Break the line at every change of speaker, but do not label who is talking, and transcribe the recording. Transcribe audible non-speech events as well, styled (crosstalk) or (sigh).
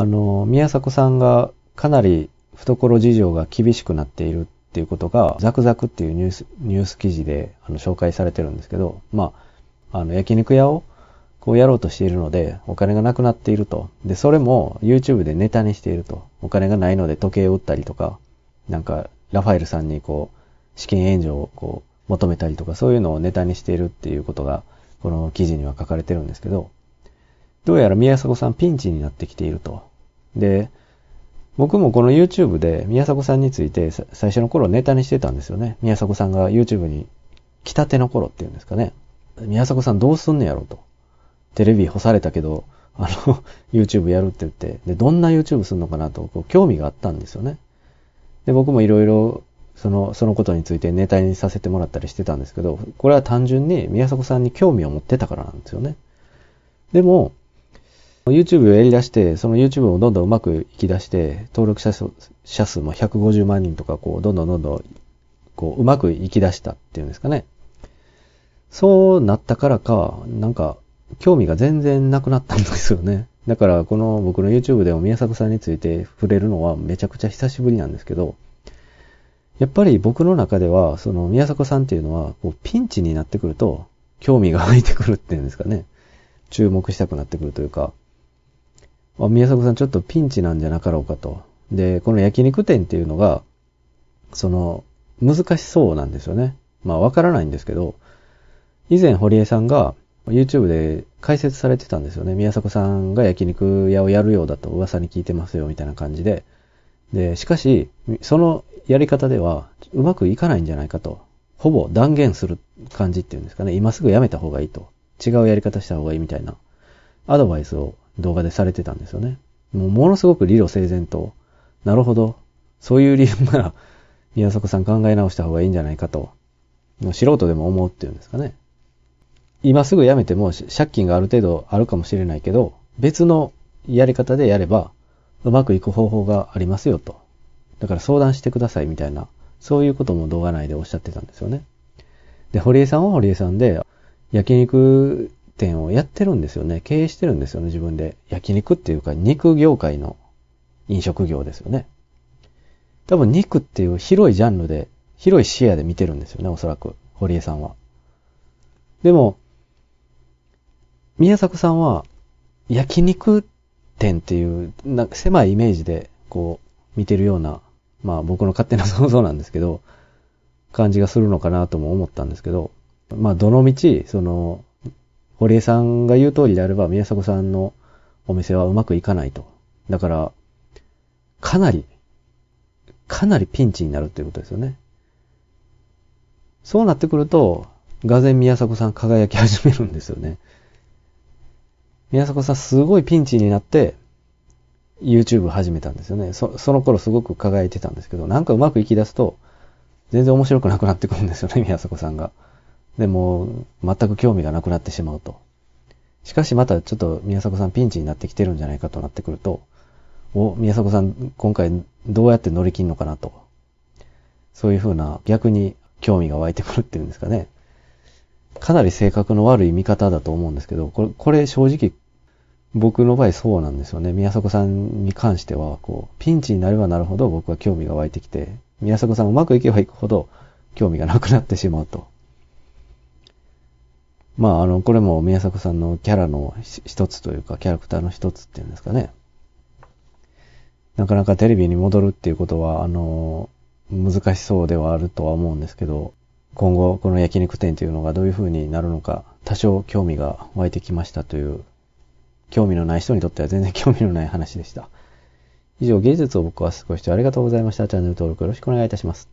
あの、宮迫さんがかなり懐事情が厳しくなっているっていうことが、ザクザクっていうニュース、ニュース記事であの紹介されてるんですけど、まあ、あの、焼肉屋をこうやろうとしているので、お金がなくなっていると。で、それも YouTube でネタにしていると。お金がないので時計を売ったりとか、なんか、ラファエルさんにこう、資金援助をこう、求めたりとか、そういうのをネタにしているっていうことが、この記事には書かれてるんですけど、どうやら宮迫さんピンチになってきていると。で、僕もこの YouTube で宮迫さんについて最初の頃ネタにしてたんですよね。宮迫さんが YouTube に来たての頃っていうんですかね。宮迫さんどうすんねやろと。テレビ干されたけど、あの、(laughs) YouTube やるって言って、で、どんな YouTube すんのかなと、こう、興味があったんですよね。で、僕もいろいろ、その、そのことについてネタにさせてもらったりしてたんですけど、これは単純に宮迫さんに興味を持ってたからなんですよね。でも、YouTube をやりだして、その YouTube をどんどんうまくいきだして、登録者数者数も150万人とか、こう、どんどんどんどん、こう、うまくいきだしたっていうんですかね。そうなったからか、なんか、興味が全然なくなったんですよね。だから、この僕の YouTube でも宮迫さんについて触れるのはめちゃくちゃ久しぶりなんですけど、やっぱり僕の中では、その宮迫さんっていうのは、こうピンチになってくると、興味が湧いてくるっていうんですかね。注目したくなってくるというか、あ、宮迫さんちょっとピンチなんじゃなかろうかと。で、この焼肉店っていうのが、その、難しそうなんですよね。まあ、わからないんですけど、以前堀江さんが YouTube で解説されてたんですよね。宮迫さんが焼肉屋をやるようだと噂に聞いてますよ、みたいな感じで。で、しかし、そのやり方ではうまくいかないんじゃないかと。ほぼ断言する感じっていうんですかね。今すぐやめた方がいいと。違うやり方した方がいいみたいなアドバイスを動画でされてたんですよね。もうものすごく理路整然と、なるほど、そういう理由なら、宮迫さん考え直した方がいいんじゃないかと、素人でも思うっていうんですかね。今すぐ辞めても借金がある程度あるかもしれないけど、別のやり方でやれば、うまくいく方法がありますよと。だから相談してくださいみたいな、そういうことも動画内でおっしゃってたんですよね。で、堀江さんは堀江さんで、焼肉店をやってるんですよね。経営してるんですよね、自分で。焼肉っていうか、肉業界の飲食業ですよね。多分肉っていう広いジャンルで、広い視野で見てるんですよね、おそらく。堀江さんは。でも、宮迫さんは、焼肉店っていう、なんか狭いイメージで、こう、見てるような、まあ僕の勝手な (laughs) 想像なんですけど、感じがするのかなとも思ったんですけど、まあどのみち、その、堀江さんが言う通りであれば、宮迫さんのお店はうまくいかないと。だから、かなり、かなりピンチになるっていうことですよね。そうなってくると、がぜん宮迫さん輝き始めるんですよね。宮迫さんすごいピンチになって、YouTube 始めたんですよね。そ、その頃すごく輝いてたんですけど、なんかうまくいき出すと、全然面白くなくなってくるんですよね、宮迫さんが。でも、全く興味がなくなってしまうと。しかしまたちょっと宮迫さんピンチになってきてるんじゃないかとなってくると、お、宮迫さん今回どうやって乗り切るのかなと。そういうふうな逆に興味が湧いてくるっていうんですかね。かなり性格の悪い見方だと思うんですけど、これ、これ正直僕の場合そうなんですよね。宮迫さんに関しては、こう、ピンチになればなるほど僕は興味が湧いてきて、宮迫さんうまくいけばいくほど興味がなくなってしまうと。まあ、あの、これも宮迫さんのキャラの一つというか、キャラクターの一つっていうんですかね。なかなかテレビに戻るっていうことは、あの、難しそうではあるとは思うんですけど、今後この焼肉店というのがどういう風になるのか、多少興味が湧いてきましたという、興味のない人にとっては全然 (laughs) 興味のない話でした。以上、芸術を僕はごしてありがとうございました。チャンネル登録よろしくお願いいたします。